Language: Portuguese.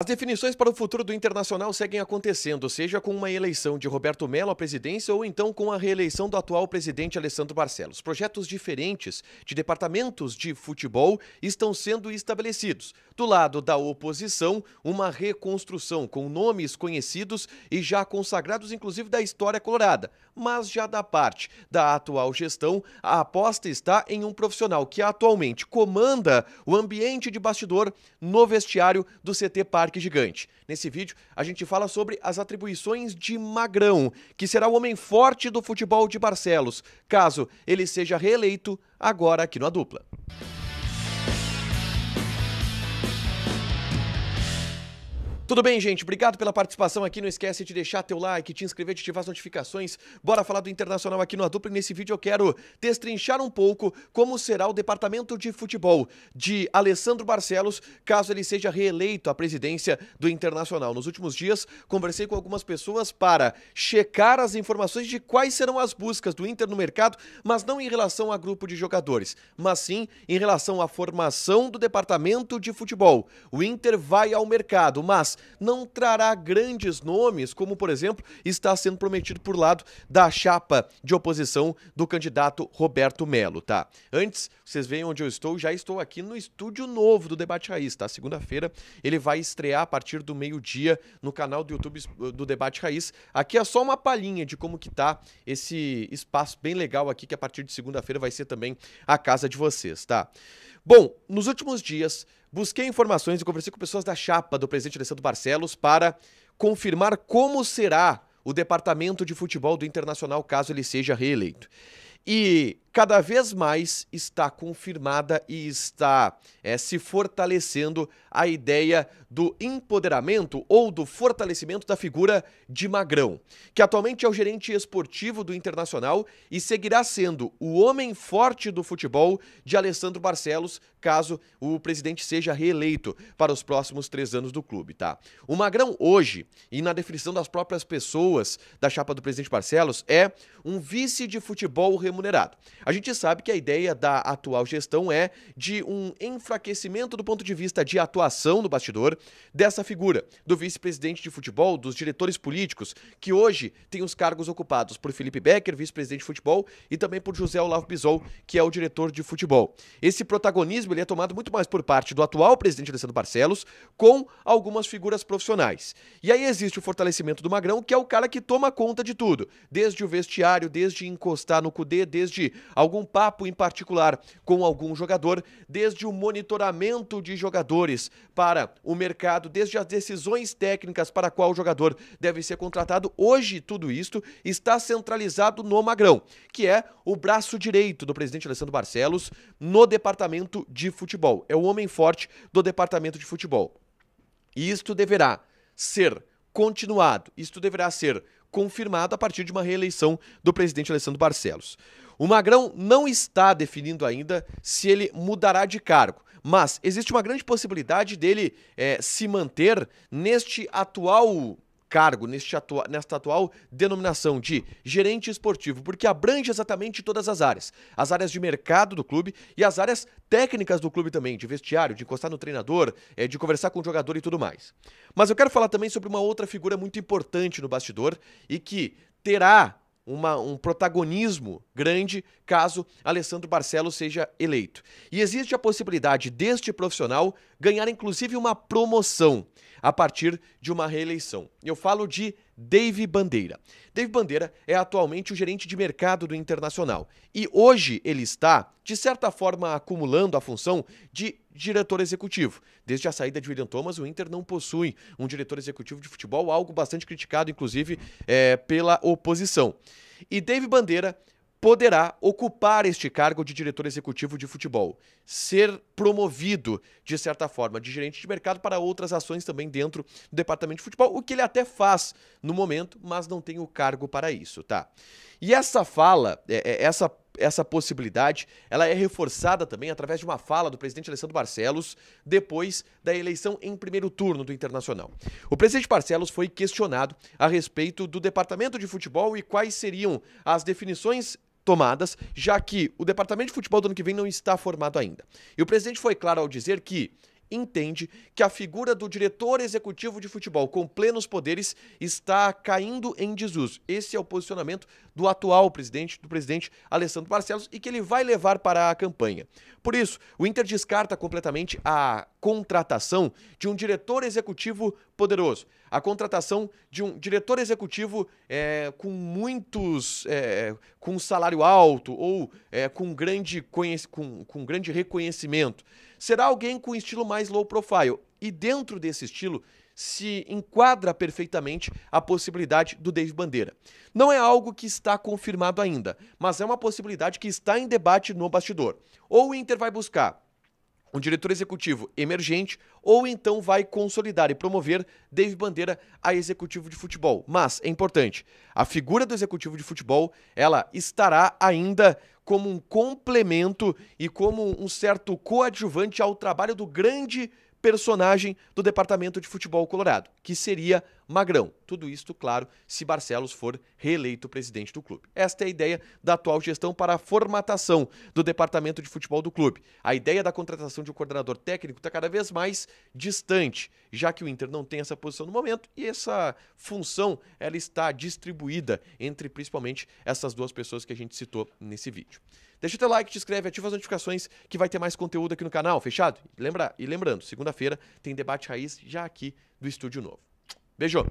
As definições para o futuro do Internacional seguem acontecendo, seja com uma eleição de Roberto Melo à presidência ou então com a reeleição do atual presidente Alessandro Barcelos. Projetos diferentes de departamentos de futebol estão sendo estabelecidos. Do lado da oposição, uma reconstrução com nomes conhecidos e já consagrados, inclusive da história colorada. Mas já da parte da atual gestão, a aposta está em um profissional que atualmente comanda o ambiente de bastidor no vestiário do CT Parque parque gigante. Nesse vídeo, a gente fala sobre as atribuições de Magrão, que será o homem forte do futebol de Barcelos, caso ele seja reeleito agora aqui no A Dupla. Tudo bem, gente? Obrigado pela participação aqui. Não esquece de deixar teu like, te inscrever, de ativar as notificações. Bora falar do Internacional aqui no A Dupla. E nesse vídeo eu quero destrinchar um pouco como será o departamento de futebol de Alessandro Barcelos, caso ele seja reeleito à presidência do Internacional. Nos últimos dias, conversei com algumas pessoas para checar as informações de quais serão as buscas do Inter no mercado, mas não em relação a grupo de jogadores, mas sim em relação à formação do departamento de futebol. O Inter vai ao mercado, mas não trará grandes nomes, como por exemplo está sendo prometido por lado da chapa de oposição do candidato Roberto Melo, tá? Antes, vocês veem onde eu estou, já estou aqui no estúdio novo do Debate Raiz, tá? Segunda-feira ele vai estrear a partir do meio-dia no canal do YouTube eh, do Debate Raiz. Aqui é só uma palhinha de como que tá esse espaço bem legal aqui que a partir de segunda-feira vai ser também a casa de vocês, tá? Bom, nos últimos dias Busquei informações e conversei com pessoas da chapa do presidente Alessandro Barcelos para confirmar como será o departamento de futebol do Internacional caso ele seja reeleito. E cada vez mais está confirmada e está é, se fortalecendo a ideia do empoderamento ou do fortalecimento da figura de Magrão, que atualmente é o gerente esportivo do Internacional e seguirá sendo o homem forte do futebol de Alessandro Barcelos, caso o presidente seja reeleito para os próximos três anos do clube, tá? O Magrão hoje, e na definição das próprias pessoas da chapa do presidente Barcelos, é um vice de futebol remunerado. A gente sabe que a ideia da atual gestão é de um enfraquecimento do ponto de vista de atuação no bastidor dessa figura, do vice-presidente de futebol, dos diretores políticos, que hoje tem os cargos ocupados por Felipe Becker, vice-presidente de futebol, e também por José Olavo Bisol, que é o diretor de futebol. Esse protagonismo ele é tomado muito mais por parte do atual presidente Alessandro Barcelos, com algumas figuras profissionais. E aí existe o fortalecimento do Magrão, que é o cara que toma conta de tudo, desde o vestiário, desde encostar no cude, desde algum papo em particular com algum jogador, desde o monitoramento de jogadores para o mercado, desde as decisões técnicas para qual jogador deve ser contratado. Hoje, tudo isto está centralizado no Magrão, que é o braço direito do presidente Alessandro Barcelos no departamento de futebol. É o homem forte do departamento de futebol. E isto deverá ser continuado. Isto deverá ser confirmado a partir de uma reeleição do presidente Alessandro Barcelos. O Magrão não está definindo ainda se ele mudará de cargo, mas existe uma grande possibilidade dele é, se manter neste atual cargo, neste atua, nesta atual denominação de gerente esportivo, porque abrange exatamente todas as áreas. As áreas de mercado do clube e as áreas técnicas do clube também, de vestiário, de encostar no treinador, eh, de conversar com o jogador e tudo mais. Mas eu quero falar também sobre uma outra figura muito importante no bastidor e que terá uma, um protagonismo grande caso Alessandro Barcelos seja eleito. E existe a possibilidade deste profissional ganhar inclusive uma promoção a partir de uma reeleição. Eu falo de Dave Bandeira. Dave Bandeira é atualmente o gerente de mercado do Internacional e hoje ele está, de certa forma, acumulando a função de diretor executivo. Desde a saída de William Thomas, o Inter não possui um diretor executivo de futebol, algo bastante criticado, inclusive, é, pela oposição. E Dave Bandeira poderá ocupar este cargo de diretor executivo de futebol, ser promovido, de certa forma, de gerente de mercado para outras ações também dentro do departamento de futebol, o que ele até faz no momento, mas não tem o cargo para isso, tá? E essa fala, é, é, essa essa possibilidade, ela é reforçada também através de uma fala do presidente Alessandro Barcelos depois da eleição em primeiro turno do Internacional. O presidente Barcelos foi questionado a respeito do departamento de futebol e quais seriam as definições tomadas, já que o departamento de futebol do ano que vem não está formado ainda. E o presidente foi claro ao dizer que entende que a figura do diretor executivo de futebol com plenos poderes está caindo em desuso. Esse é o posicionamento do atual presidente, do presidente Alessandro Barcelos, e que ele vai levar para a campanha. Por isso, o Inter descarta completamente a contratação de um diretor executivo poderoso. A contratação de um diretor executivo é, com muitos. É, com salário alto ou é, com, grande com, com grande reconhecimento. Será alguém com estilo mais low profile. E dentro desse estilo se enquadra perfeitamente a possibilidade do Dave Bandeira. Não é algo que está confirmado ainda, mas é uma possibilidade que está em debate no bastidor. Ou o Inter vai buscar um diretor executivo emergente, ou então vai consolidar e promover Dave Bandeira a executivo de futebol. Mas é importante, a figura do executivo de futebol, ela estará ainda como um complemento e como um certo coadjuvante ao trabalho do grande personagem do departamento de futebol colorado, que seria Magrão. Tudo isto, claro, se Barcelos for reeleito presidente do clube. Esta é a ideia da atual gestão para a formatação do departamento de futebol do clube. A ideia da contratação de um coordenador técnico está cada vez mais distante, já que o Inter não tem essa posição no momento e essa função ela está distribuída entre principalmente essas duas pessoas que a gente citou nesse vídeo. Deixa o teu like, te inscreve, ativa as notificações que vai ter mais conteúdo aqui no canal, fechado? Lembra, e lembrando, segunda-feira tem debate raiz já aqui do Estúdio Novo. Beijo!